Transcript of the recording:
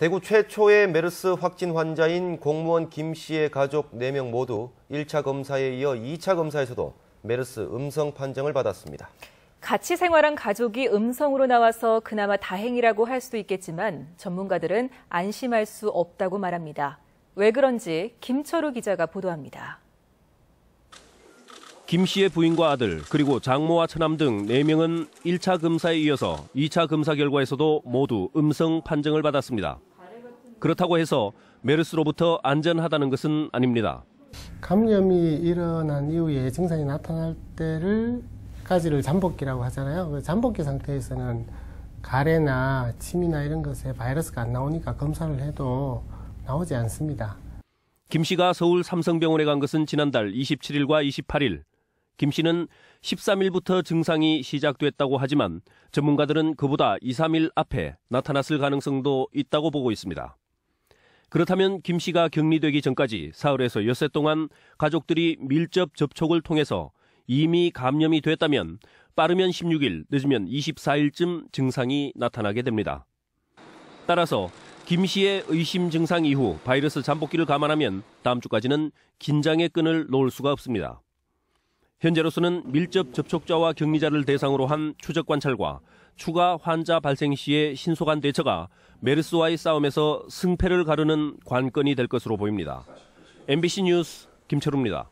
대구 최초의 메르스 확진 환자인 공무원 김 씨의 가족 4명 모두 1차 검사에 이어 2차 검사에서도 메르스 음성 판정을 받았습니다. 같이 생활한 가족이 음성으로 나와서 그나마 다행이라고 할 수도 있겠지만 전문가들은 안심할 수 없다고 말합니다. 왜 그런지 김철우 기자가 보도합니다. 김 씨의 부인과 아들 그리고 장모와 처남 등 4명은 1차 검사에 이어서 2차 검사 결과에서도 모두 음성 판정을 받았습니다. 그렇다고 해서 메르스로부터 안전하다는 것은 아닙니다. 감염이 일어난 이후에 증상이 나타날 때를 까지를 잠복기라고 하잖아요. 그 잠복기 상태에서는 가래나 침이나 이런 것에 바이러스가 안 나오니까 검사를 해도 나오지 않습니다. 김 씨가 서울 삼성병원에 간 것은 지난달 27일과 28일. 김 씨는 13일부터 증상이 시작됐다고 하지만 전문가들은 그보다 2, 3일 앞에 나타났을 가능성도 있다고 보고 있습니다. 그렇다면 김 씨가 격리되기 전까지 사흘에서 엿새 동안 가족들이 밀접 접촉을 통해서 이미 감염이 됐다면 빠르면 16일, 늦으면 24일쯤 증상이 나타나게 됩니다. 따라서 김 씨의 의심 증상 이후 바이러스 잠복기를 감안하면 다음 주까지는 긴장의 끈을 놓을 수가 없습니다. 현재로서는 밀접 접촉자와 격리자를 대상으로 한 추적 관찰과 추가 환자 발생 시의 신속한 대처가 메르스와의 싸움에서 승패를 가르는 관건이 될 것으로 보입니다. MBC 뉴스 김철우입니다.